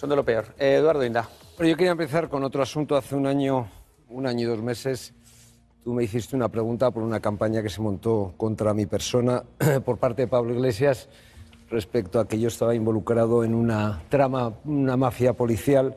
Son de lo peor. Eduardo Inda. Pero yo quería empezar con otro asunto. Hace un año, un año y dos meses, tú me hiciste una pregunta por una campaña que se montó contra mi persona por parte de Pablo Iglesias respecto a que yo estaba involucrado en una trama, una mafia policial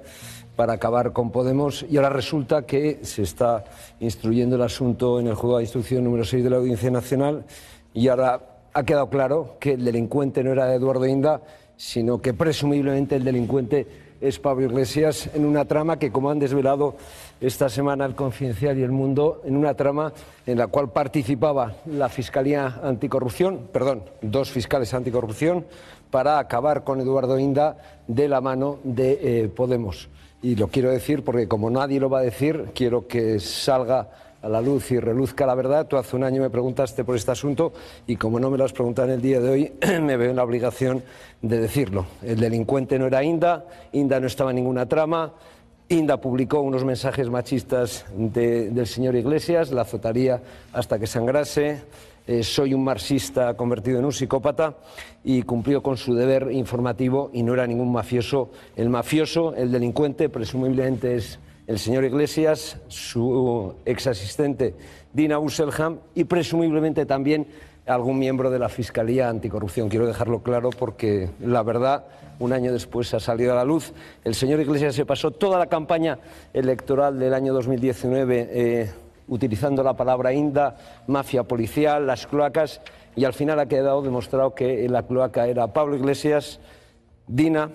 para acabar con Podemos y ahora resulta que se está instruyendo el asunto en el juego de instrucción número 6 de la Audiencia Nacional y ahora ha quedado claro que el delincuente no era Eduardo Inda, sino que presumiblemente el delincuente es Pablo Iglesias en una trama que, como han desvelado esta semana el Confidencial y el Mundo, en una trama en la cual participaba la Fiscalía Anticorrupción, perdón, dos fiscales anticorrupción, para acabar con Eduardo Inda de la mano de eh, Podemos. Y lo quiero decir porque como nadie lo va a decir, quiero que salga a la luz y reluzca la verdad. Tú hace un año me preguntaste por este asunto y como no me lo has preguntado en el día de hoy, me veo en la obligación de decirlo. El delincuente no era Inda, Inda no estaba en ninguna trama, Inda publicó unos mensajes machistas del señor Iglesias, la azotaría hasta que sangrase. Eh, soy un marxista convertido en un psicópata y cumplió con su deber informativo y no era ningún mafioso. El mafioso, el delincuente, presumiblemente es el señor Iglesias, su ex asistente Dina Usselham y presumiblemente también algún miembro de la Fiscalía Anticorrupción. Quiero dejarlo claro porque la verdad, un año después ha salido a la luz. El señor Iglesias se pasó toda la campaña electoral del año 2019 eh, utilizando la palabra INDA, mafia policial, las cloacas, y al final ha quedado demostrado que la cloaca era Pablo Iglesias, Dina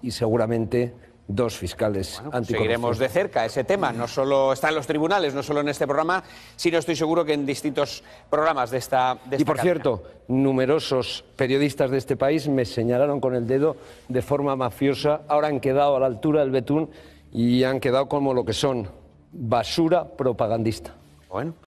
y seguramente dos fiscales bueno, pues Seguiremos de cerca ese tema. No solo está en los tribunales, no solo en este programa, sino estoy seguro que en distintos programas de esta. y por cierto, numerosos periodistas de este país me señalaron con el dedo de forma mafiosa. Ahora han quedado a la altura del betún y han quedado como lo que son basura propagandista. Bueno.